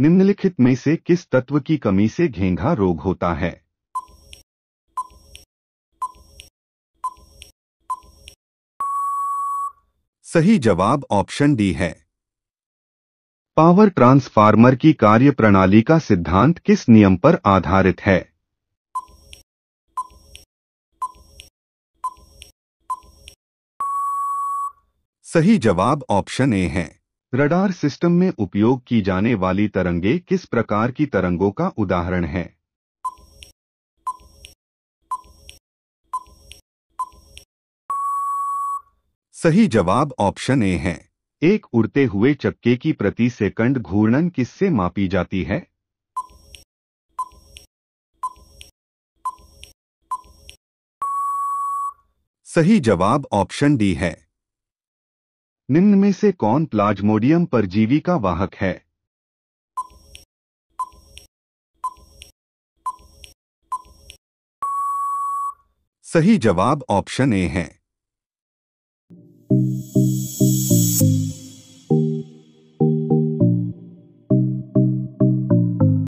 निम्नलिखित में से किस तत्व की कमी से घेंघा रोग होता है सही जवाब ऑप्शन डी है पावर ट्रांसफार्मर की कार्यप्रणाली का सिद्धांत किस नियम पर आधारित है सही जवाब ऑप्शन ए है रडार सिस्टम में उपयोग की जाने वाली तरंगे किस प्रकार की तरंगों का उदाहरण है सही जवाब ऑप्शन ए है एक उड़ते हुए चक्के की प्रति सेकंड घूर्णन किससे मापी जाती है सही जवाब ऑप्शन डी है निम्न में से कौन प्लाज्मोडियम परजीवी का वाहक है सही जवाब ऑप्शन ए है